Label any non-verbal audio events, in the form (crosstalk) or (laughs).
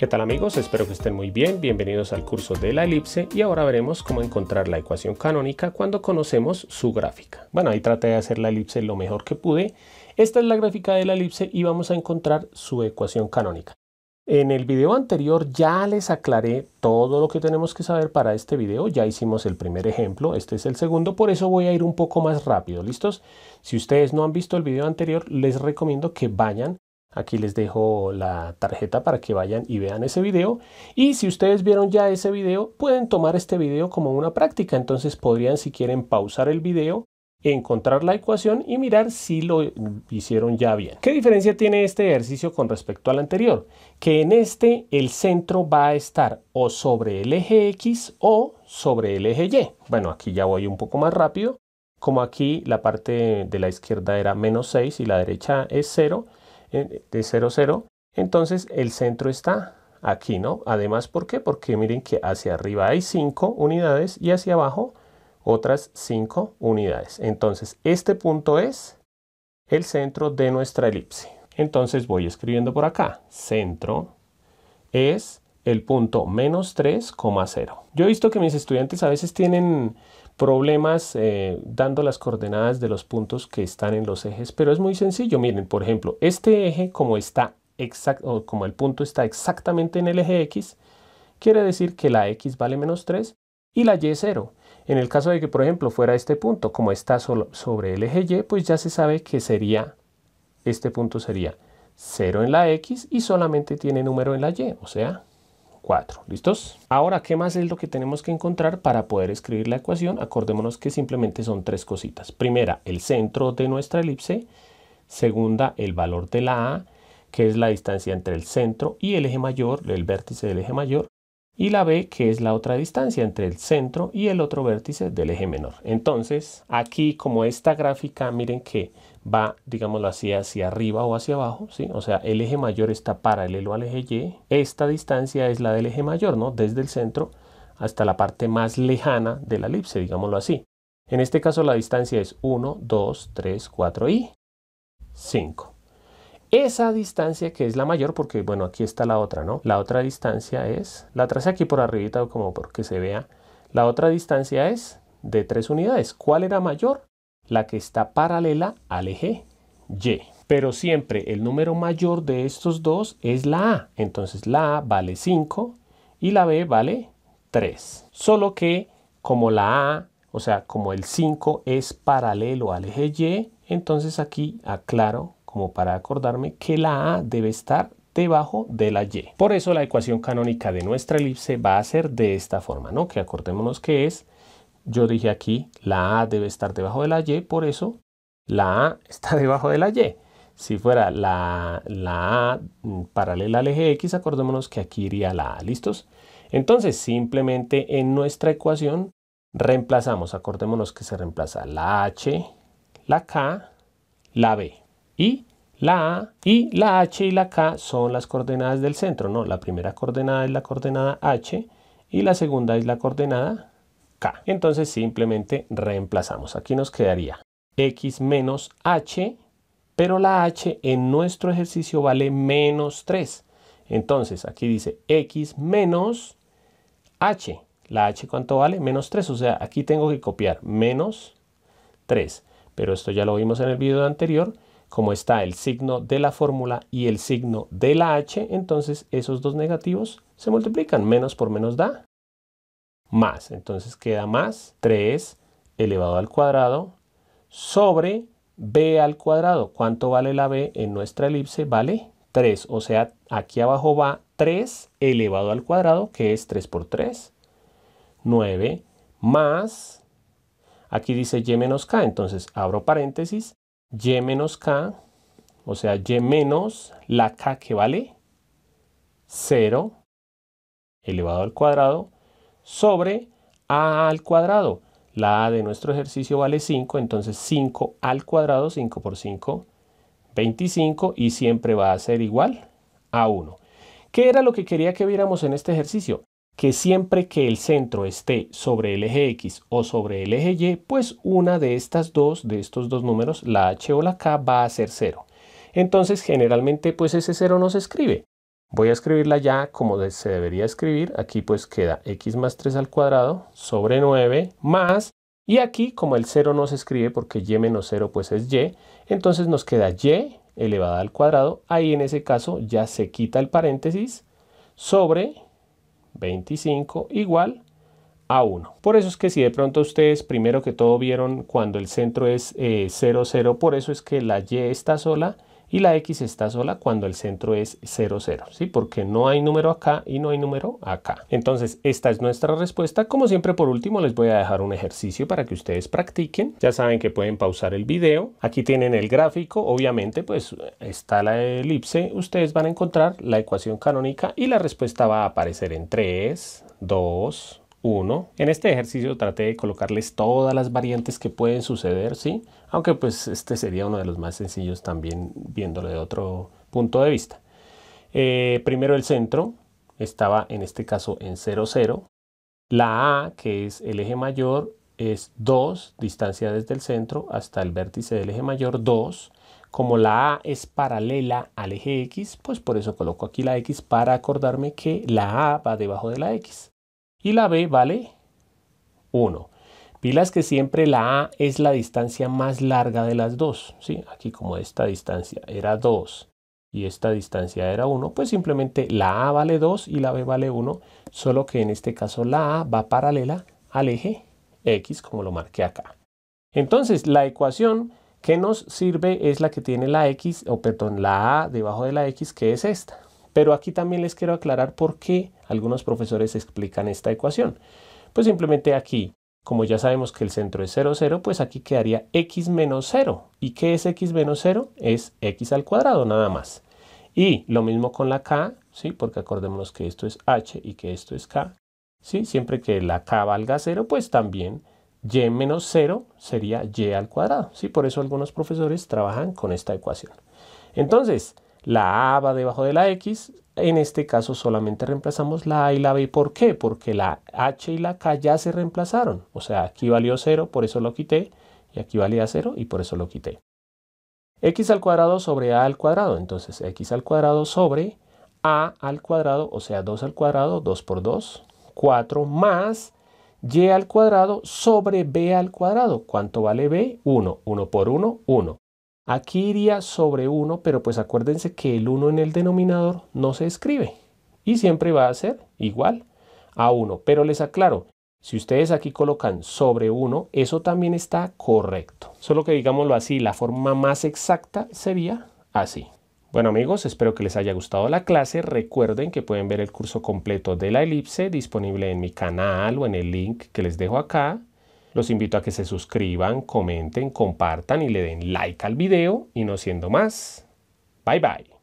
¿Qué tal amigos? Espero que estén muy bien, bienvenidos al curso de la elipse y ahora veremos cómo encontrar la ecuación canónica cuando conocemos su gráfica. Bueno, ahí traté de hacer la elipse lo mejor que pude. Esta es la gráfica de la elipse y vamos a encontrar su ecuación canónica. En el video anterior ya les aclaré todo lo que tenemos que saber para este video, ya hicimos el primer ejemplo, este es el segundo, por eso voy a ir un poco más rápido, ¿listos? Si ustedes no han visto el video anterior, les recomiendo que vayan Aquí les dejo la tarjeta para que vayan y vean ese video. Y si ustedes vieron ya ese video, pueden tomar este video como una práctica. Entonces podrían, si quieren, pausar el video, encontrar la ecuación y mirar si lo hicieron ya bien. ¿Qué diferencia tiene este ejercicio con respecto al anterior? Que en este el centro va a estar o sobre el eje X o sobre el eje Y. Bueno, aquí ya voy un poco más rápido. Como aquí la parte de la izquierda era menos 6 y la derecha es 0, de 0, 0, entonces el centro está aquí, ¿no? Además, ¿por qué? Porque miren que hacia arriba hay 5 unidades y hacia abajo otras 5 unidades. Entonces, este punto es el centro de nuestra elipse. Entonces voy escribiendo por acá, centro es el punto menos 3,0. Yo he visto que mis estudiantes a veces tienen problemas eh, dando las coordenadas de los puntos que están en los ejes, pero es muy sencillo. Miren, por ejemplo, este eje como está exacto, como el punto está exactamente en el eje X, quiere decir que la X vale menos 3 y la Y 0. En el caso de que, por ejemplo, fuera este punto, como está solo sobre el eje Y, pues ya se sabe que sería, este punto sería 0 en la X y solamente tiene número en la Y, o sea, 4. ¿Listos? Ahora, ¿qué más es lo que tenemos que encontrar para poder escribir la ecuación? Acordémonos que simplemente son tres cositas. Primera, el centro de nuestra elipse. Segunda, el valor de la A, que es la distancia entre el centro y el eje mayor, el vértice del eje mayor y la B que es la otra distancia entre el centro y el otro vértice del eje menor. Entonces aquí como esta gráfica miren que va digámoslo así hacia arriba o hacia abajo, ¿sí? o sea el eje mayor está paralelo al eje Y, esta distancia es la del eje mayor, ¿no? desde el centro hasta la parte más lejana de la elipse, digámoslo así. En este caso la distancia es 1, 2, 3, 4 y 5 esa distancia que es la mayor porque bueno aquí está la otra no la otra distancia es la trace aquí por arribita como porque se vea la otra distancia es de tres unidades cuál era mayor la que está paralela al eje y pero siempre el número mayor de estos dos es la a entonces la a vale 5 y la b vale 3 solo que como la a o sea como el 5 es paralelo al eje y entonces aquí aclaro como para acordarme que la A debe estar debajo de la Y. Por eso la ecuación canónica de nuestra elipse va a ser de esta forma, ¿no? Que acordémonos que es, yo dije aquí, la A debe estar debajo de la Y, por eso la A (laughs) está debajo de la Y. Si fuera la, A mm, paralela al eje X, acordémonos que aquí iría la A, ¿listos? Entonces, simplemente en nuestra ecuación reemplazamos, acordémonos que se reemplaza la H, la K, la B y la A y la H y la K son las coordenadas del centro, ¿no? La primera coordenada es la coordenada H y la segunda es la coordenada K. Entonces simplemente reemplazamos. Aquí nos quedaría X menos H, pero la H en nuestro ejercicio vale menos 3. Entonces aquí dice X menos H. ¿La H cuánto vale? Menos 3. O sea, aquí tengo que copiar menos 3. Pero esto ya lo vimos en el video anterior como está el signo de la fórmula y el signo de la h, entonces esos dos negativos se multiplican. Menos por menos da más. Entonces queda más 3 elevado al cuadrado sobre b al cuadrado. ¿Cuánto vale la b en nuestra elipse? Vale 3. O sea, aquí abajo va 3 elevado al cuadrado, que es 3 por 3. 9 más, aquí dice y menos k, entonces abro paréntesis, y menos k, o sea, y menos la k que vale 0 elevado al cuadrado sobre a al cuadrado. La a de nuestro ejercicio vale 5, entonces 5 al cuadrado, 5 por 5, 25 y siempre va a ser igual a 1. ¿Qué era lo que quería que viéramos en este ejercicio? que siempre que el centro esté sobre el eje X o sobre el eje Y, pues una de estas dos, de estos dos números, la H o la K, va a ser 0. Entonces generalmente pues ese 0 no se escribe. Voy a escribirla ya como se debería escribir. Aquí pues queda x más 3 al cuadrado sobre 9 más, y aquí como el 0 no se escribe porque y menos 0 pues es y, entonces nos queda y elevada al cuadrado. Ahí en ese caso ya se quita el paréntesis sobre 25 igual a 1. Por eso es que si de pronto ustedes primero que todo vieron cuando el centro es 0, eh, 0, por eso es que la Y está sola y la x está sola cuando el centro es 0, 0, ¿sí? Porque no hay número acá y no hay número acá. Entonces, esta es nuestra respuesta. Como siempre, por último, les voy a dejar un ejercicio para que ustedes practiquen. Ya saben que pueden pausar el video. Aquí tienen el gráfico. Obviamente, pues está la elipse. Ustedes van a encontrar la ecuación canónica y la respuesta va a aparecer en 3, 2, 1. En este ejercicio traté de colocarles todas las variantes que pueden suceder, ¿sí? Aunque pues este sería uno de los más sencillos también viéndolo de otro punto de vista. Eh, primero el centro estaba en este caso en 0, 0. La A, que es el eje mayor, es 2, distancia desde el centro hasta el vértice del eje mayor 2. Como la A es paralela al eje X, pues por eso coloco aquí la X para acordarme que la A va debajo de la X y la B vale 1. Pilas que siempre la A es la distancia más larga de las dos. ¿sí? Aquí como esta distancia era 2 y esta distancia era 1, pues simplemente la A vale 2 y la B vale 1, solo que en este caso la A va paralela al eje X, como lo marqué acá. Entonces, la ecuación que nos sirve es la que tiene la X, o perdón, la A debajo de la X, que es esta. Pero aquí también les quiero aclarar por qué algunos profesores explican esta ecuación. Pues simplemente aquí, como ya sabemos que el centro es 0, 0, pues aquí quedaría x menos 0. ¿Y qué es x menos 0? Es x al cuadrado nada más. Y lo mismo con la k, ¿sí? porque acordémonos que esto es h y que esto es k. ¿sí? Siempre que la k valga 0, pues también y menos 0 sería y al cuadrado. ¿sí? Por eso algunos profesores trabajan con esta ecuación. Entonces, la A va debajo de la X. En este caso solamente reemplazamos la A y la B. ¿Por qué? Porque la H y la K ya se reemplazaron. O sea, aquí valió 0, por eso lo quité. Y aquí valía 0 y por eso lo quité. X al cuadrado sobre A al cuadrado. Entonces, X al cuadrado sobre A al cuadrado, o sea, 2 al cuadrado, 2 por 2, 4 más Y al cuadrado sobre B al cuadrado. ¿Cuánto vale B? 1. 1 por 1, 1. Aquí iría sobre 1, pero pues acuérdense que el 1 en el denominador no se escribe y siempre va a ser igual a 1. Pero les aclaro, si ustedes aquí colocan sobre 1, eso también está correcto. Solo que digámoslo así, la forma más exacta sería así. Bueno amigos, espero que les haya gustado la clase. Recuerden que pueden ver el curso completo de la elipse disponible en mi canal o en el link que les dejo acá. Los invito a que se suscriban, comenten, compartan y le den like al video. Y no siendo más, bye bye.